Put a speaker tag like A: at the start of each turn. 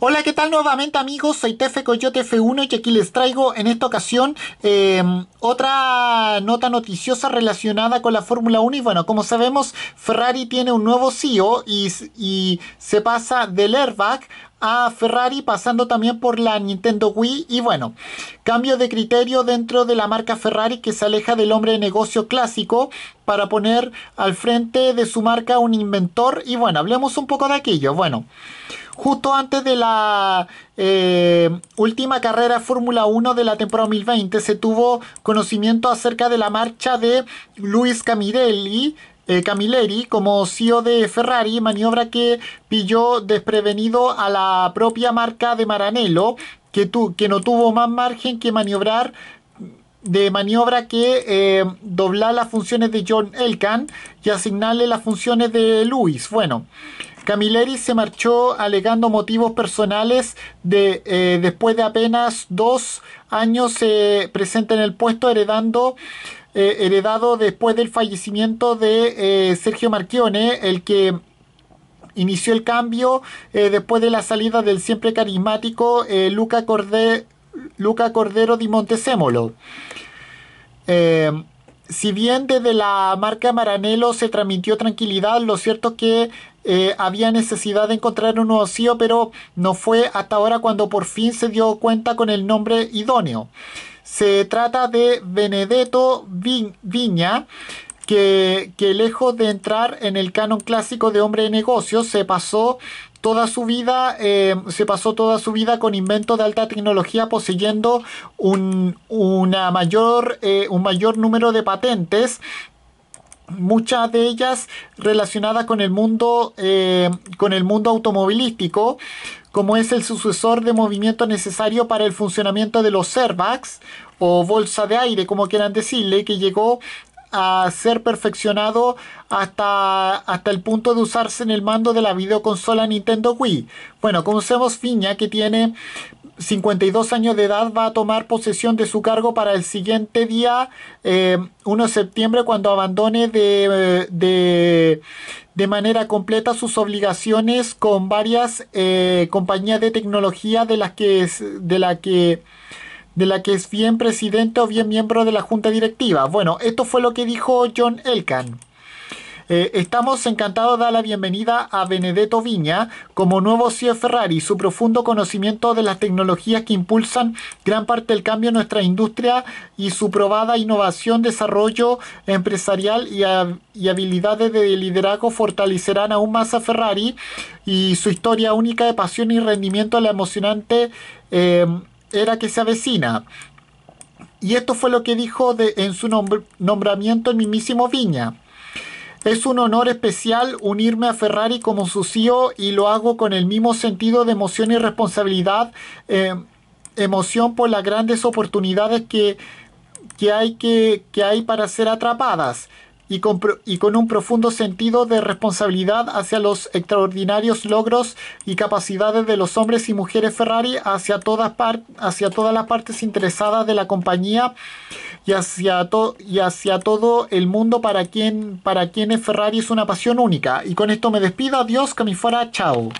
A: Hola, ¿qué tal nuevamente amigos? Soy Tefe Coyote F1 y aquí les traigo en esta ocasión em, otra nota noticiosa relacionada con la Fórmula 1 y bueno, como sabemos, Ferrari tiene un nuevo CEO y, y se pasa del airbag a Ferrari pasando también por la Nintendo Wii y bueno, cambio de criterio dentro de la marca Ferrari que se aleja del hombre de negocio clásico para poner al frente de su marca un inventor y bueno, hablemos un poco de aquello. Bueno, justo antes de la eh, última carrera Fórmula 1 de la temporada 2020, se tuvo conocimiento acerca de la marcha de Luis Camilleri eh, como CEO de Ferrari, maniobra que pilló desprevenido a la propia marca de Maranello, que, que no tuvo más margen que maniobrar de maniobra que eh, doblar las funciones de John Elkan y asignarle las funciones de Luis... Bueno, Camilleri se marchó alegando motivos personales de, eh, después de apenas dos años se eh, presente en el puesto heredando eh, heredado después del fallecimiento de Sergio Marchione, el que inició el cambio después de la salida del siempre carismático Luca, Cordero di Montesemolo si bien desde la marca Maranello se transmitió tranquilidad, lo cierto es que eh, había necesidad de encontrar un nuevo CEO, pero no fue hasta ahora cuando por fin se dio cuenta con el nombre idóneo. Se trata de Benedetto Viña, que, lejos de entrar en el canon clásico de hombre de negocios, se pasó toda su vida, em, se pasó toda su vida con inventos de alta tecnología poseyendo un, una mayor, eh, un mayor número de patentes muchas de ellas relacionadas con el mundo em, con el mundo automovilístico como es el sucesor de movimiento necesario para el funcionamiento de los airbags o bolsa de aire como quieran decirle que llegó a ser perfeccionado hasta, hasta el punto de usarse en el mando de la videoconsola Nintendo Wii. Bueno, conocemos Fiña que tiene 52 años de edad, va a tomar posesión de su cargo para el siguiente día, 1 eh, de septiembre, cuando abandone de, manera completa sus obligaciones con varias eh, compañías de tecnología de las que... De la que de la que es bien presidente o bien miembro de la junta directiva. Bueno, esto fue lo que dijo John Elkan. Eh, estamos encantados de dar la bienvenida a Benedetto Viña como nuevo CEO Ferrari. Su profundo conocimiento de las tecnologías que impulsan gran parte del cambio en nuestra industria y su probada innovación, desarrollo empresarial y, habilidades de liderazgo fortalecerán aún más a Ferrari y su historia única de pasión y rendimiento a la emocionante. Eh, era que se avecina. Y esto fue lo que dijo de, en su nombramiento el mismísimo Viña. Es un honor especial unirme a Ferrari como su CEO y lo hago con el mismo sentido de emoción y responsabilidad, eh, emoción por las grandes oportunidades que, que hay, que, que hay para ser atrapadas y con, y con un profundo sentido de responsabilidad hacia los extraordinarios logros y capacidades de los hombres y mujeres Ferrari hacia todas, hacia todas las partes interesadas de la compañía y hacia, y hacia todo el mundo para, quien, para quienes Ferrari es una pasión única. Y con esto me despido, adiós, que me fuera, chao.